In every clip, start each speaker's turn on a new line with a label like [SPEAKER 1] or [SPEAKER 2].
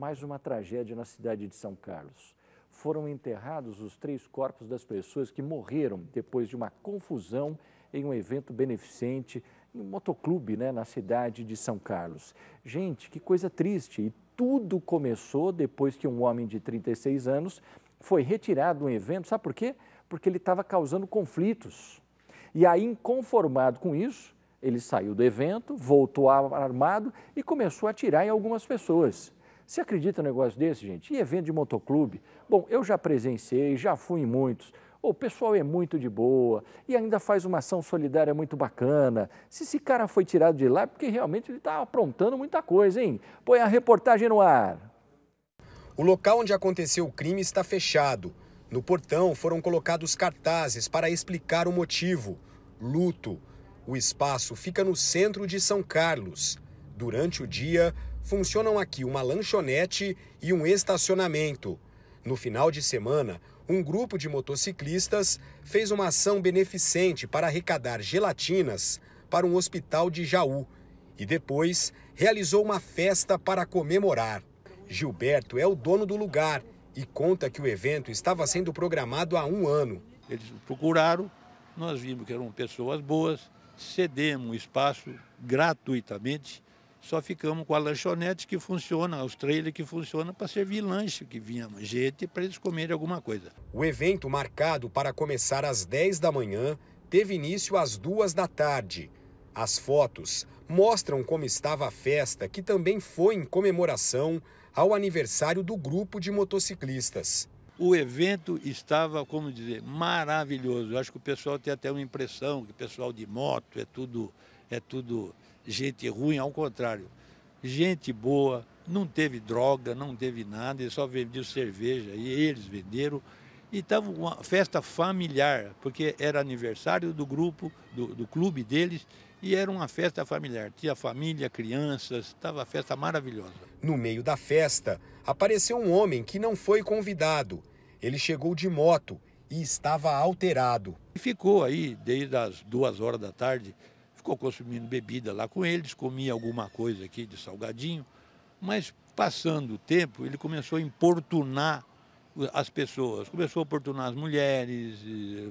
[SPEAKER 1] mais uma tragédia na cidade de São Carlos. Foram enterrados os três corpos das pessoas que morreram depois de uma confusão em um evento beneficente em um motoclube né, na cidade de São Carlos. Gente, que coisa triste! E tudo começou depois que um homem de 36 anos foi retirado de um evento. Sabe por quê? Porque ele estava causando conflitos. E aí, inconformado com isso, ele saiu do evento, voltou armado e começou a atirar em algumas pessoas. Você acredita no negócio desse, gente? E evento de motoclube? Bom, eu já presenciei, já fui em muitos. O pessoal é muito de boa e ainda faz uma ação solidária muito bacana. Se esse
[SPEAKER 2] cara foi tirado de lá, é porque realmente ele está aprontando muita coisa, hein? Põe a reportagem no ar. O local onde aconteceu o crime está fechado. No portão foram colocados cartazes para explicar o motivo: luto. O espaço fica no centro de São Carlos. Durante o dia, funcionam aqui uma lanchonete e um estacionamento. No final de semana, um grupo de motociclistas fez uma ação beneficente para arrecadar gelatinas para um hospital de Jaú e depois realizou uma festa para comemorar. Gilberto é o dono do lugar e conta que o evento estava sendo programado há um ano. Eles procuraram,
[SPEAKER 3] nós vimos que eram pessoas boas, cedemos o espaço gratuitamente só ficamos com a lanchonete que funciona, os trailers
[SPEAKER 2] que funcionam para servir lanche que vinha gente para eles comerem alguma coisa. O evento, marcado para começar às 10 da manhã, teve início às 2 da tarde. As fotos mostram como estava a festa, que também foi em comemoração ao aniversário do grupo de motociclistas.
[SPEAKER 3] O evento estava, como dizer, maravilhoso. Eu acho que o pessoal tem até uma impressão que o pessoal de moto é tudo é tudo gente ruim, ao contrário. Gente boa, não teve droga, não teve nada, eles só vendiam cerveja e eles venderam. E estava uma festa familiar, porque era aniversário do grupo, do, do clube deles, e era uma festa familiar. Tinha família, crianças, estava festa maravilhosa.
[SPEAKER 2] No meio da festa, apareceu um homem que não foi convidado. Ele chegou de moto e estava alterado.
[SPEAKER 3] E ficou aí desde as duas horas da tarde ficou consumindo bebida lá com eles, comia alguma coisa aqui de salgadinho, mas passando o tempo, ele começou a importunar as pessoas, começou a importunar as mulheres,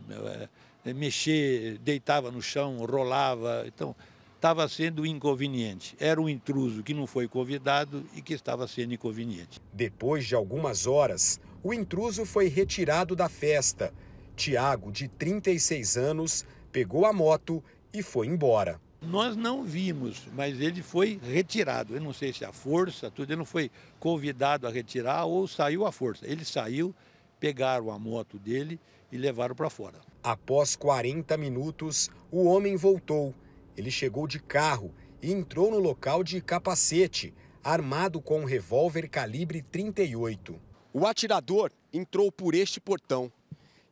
[SPEAKER 3] eh, eh, mexer, deitava no chão, rolava, então estava sendo inconveniente. Era um intruso que não foi convidado e que estava sendo
[SPEAKER 2] inconveniente. Depois de algumas horas, o intruso foi retirado da festa. Tiago, de 36 anos, pegou a moto e foi embora.
[SPEAKER 3] Nós não vimos, mas ele foi retirado. Eu não sei se a força, tudo, ele não foi convidado a retirar ou saiu à força. Ele saiu, pegaram a moto dele e
[SPEAKER 2] levaram para fora. Após 40 minutos, o homem voltou. Ele chegou de carro e entrou no local de capacete, armado com um revólver calibre 38. O atirador entrou por este portão.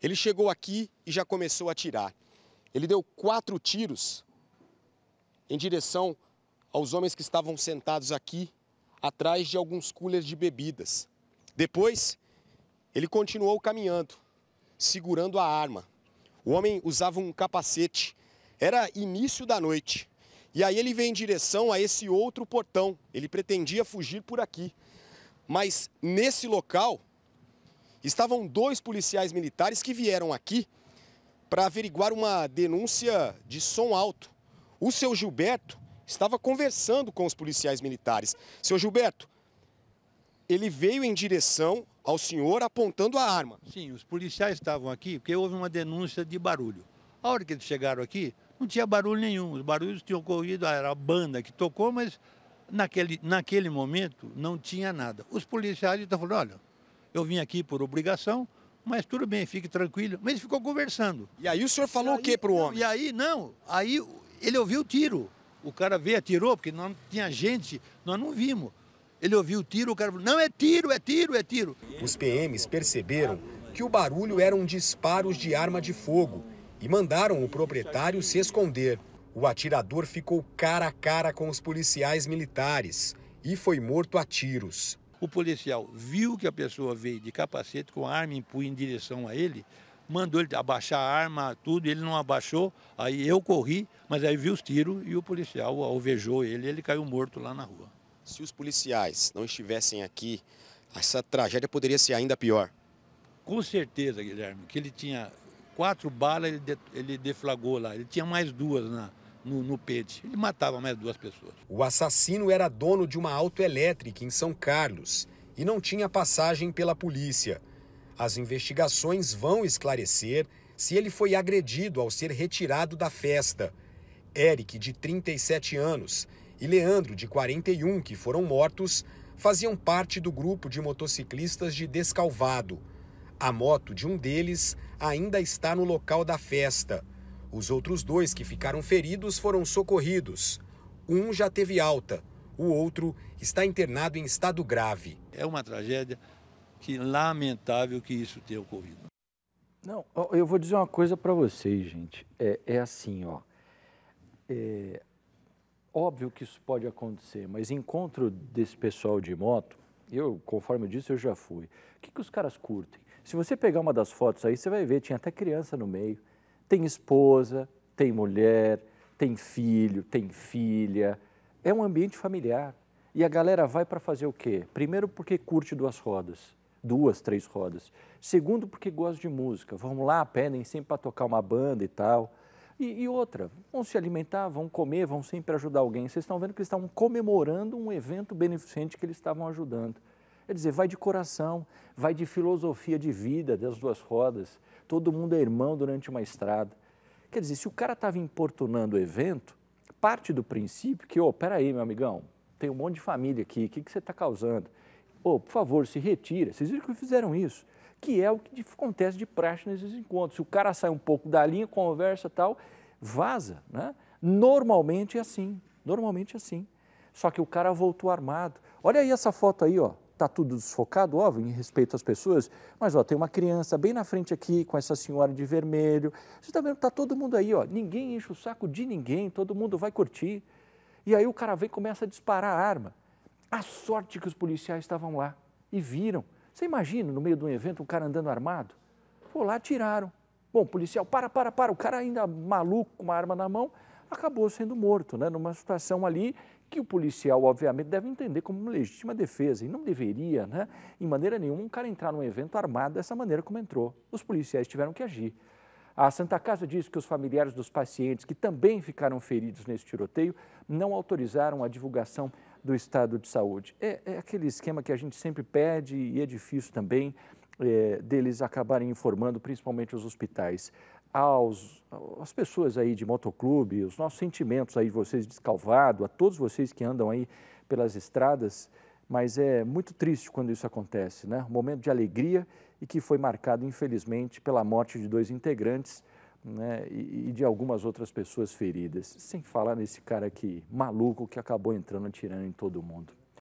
[SPEAKER 2] Ele chegou aqui e já começou a atirar. Ele deu quatro tiros em direção aos homens que estavam sentados aqui, atrás de alguns coolers de bebidas. Depois, ele continuou caminhando, segurando a arma. O homem usava um capacete. Era início da noite. E aí ele veio em direção a esse outro portão. Ele pretendia fugir por aqui. Mas nesse local estavam dois policiais militares que vieram aqui para averiguar uma denúncia de som alto. O seu Gilberto estava conversando com os policiais militares. Seu Gilberto, ele veio em direção ao senhor apontando a arma. Sim, os policiais estavam aqui
[SPEAKER 3] porque houve uma denúncia de barulho. A hora que eles chegaram aqui, não tinha barulho nenhum. Os barulhos tinham ocorrido, era a banda que tocou, mas naquele, naquele momento não tinha nada. Os policiais estão falando, olha, eu vim aqui por obrigação, mas tudo bem, fique tranquilo. Mas ele ficou conversando. E aí o senhor falou aí, o que para o homem? E aí, não, aí ele ouviu o tiro.
[SPEAKER 2] O cara veio, atirou, porque não tinha gente, nós não vimos. Ele ouviu o tiro, o cara falou, não, é tiro, é tiro, é tiro. Os PMs perceberam que o barulho eram disparos de arma de fogo e mandaram o proprietário se esconder. O atirador ficou cara a cara com os policiais militares e foi morto a tiros.
[SPEAKER 3] O policial viu que a pessoa veio de capacete com a arma em punho em direção a ele, mandou ele abaixar a arma, tudo, ele não abaixou, aí eu corri, mas aí vi os tiros e o policial alvejou ele, ele caiu morto lá
[SPEAKER 2] na rua. Se os policiais não estivessem aqui, essa tragédia poderia ser ainda pior. Com certeza, Guilherme, que ele tinha
[SPEAKER 3] quatro balas, ele, ele deflagou lá, ele tinha mais duas na, no, no PED.
[SPEAKER 2] Ele matava mais duas pessoas. O assassino era dono de uma autoelétrica em São Carlos e não tinha passagem pela polícia. As investigações vão esclarecer se ele foi agredido ao ser retirado da festa. Eric, de 37 anos, e Leandro, de 41, que foram mortos, faziam parte do grupo de motociclistas de Descalvado. A moto de um deles ainda está no local da festa. Os outros dois que ficaram feridos foram socorridos. Um já teve alta, o outro está internado em estado grave.
[SPEAKER 3] É uma tragédia que lamentável que isso tenha ocorrido.
[SPEAKER 2] Não,
[SPEAKER 1] eu vou dizer uma coisa para vocês, gente. É, é assim, ó. É, óbvio que isso pode acontecer, mas encontro desse pessoal de moto, eu, conforme eu disse, eu já fui. O que, que os caras curtem? Se você pegar uma das fotos aí, você vai ver, tinha até criança no meio tem esposa, tem mulher, tem filho, tem filha. É um ambiente familiar. E a galera vai para fazer o quê? Primeiro, porque curte duas rodas, duas, três rodas. Segundo, porque gosta de música. Vão lá a pé, nem sempre para tocar uma banda e tal. E, e, outra, vão se alimentar, vão comer, vão sempre ajudar alguém. Vocês estão vendo que eles estavam comemorando um evento beneficente que eles estavam ajudando. Quer dizer, vai de coração, vai de filosofia de vida das duas rodas todo mundo é irmão durante uma estrada. Quer dizer, se o cara estava importunando o evento, parte do princípio que, ô, oh, peraí, meu amigão, tem um monte de família aqui, o que, que você está causando? Ô, oh, por favor, se retira. Vocês viram que fizeram isso? Que é o que acontece de praxe nesses encontros. Se o cara sai um pouco da linha, conversa tal, vaza, né? Normalmente é assim, normalmente é assim. Só que o cara voltou armado. Olha aí essa foto aí, ó. Está tudo desfocado, óbvio, em respeito às pessoas, mas ó, tem uma criança bem na frente aqui com essa senhora de vermelho. Você está vendo? Está todo mundo aí, ó. ninguém enche o saco de ninguém, todo mundo vai curtir. E aí o cara vem e começa a disparar a arma. A sorte que os policiais estavam lá e viram. Você imagina, no meio de um evento, um cara andando armado? Pô, lá tiraram. Bom, policial, para, para, para. O cara ainda maluco, com uma arma na mão, acabou sendo morto, né? Numa situação ali que o policial, obviamente, deve entender como legítima defesa, e não deveria, né, em maneira nenhuma, um cara entrar num evento armado dessa maneira como entrou. Os policiais tiveram que agir. A Santa Casa diz que os familiares dos pacientes que também ficaram feridos nesse tiroteio não autorizaram a divulgação do estado de saúde. É, é aquele esquema que a gente sempre pede e é difícil também é, deles acabarem informando, principalmente os hospitais aos, às pessoas aí de motoclube, os nossos sentimentos aí de vocês descalvado, a todos vocês que andam aí pelas estradas, mas é muito triste quando isso acontece, né? Um momento de alegria e que foi marcado, infelizmente, pela morte de dois integrantes né? e, e de algumas outras pessoas feridas. Sem falar nesse cara aqui, maluco, que acabou entrando atirando em todo mundo.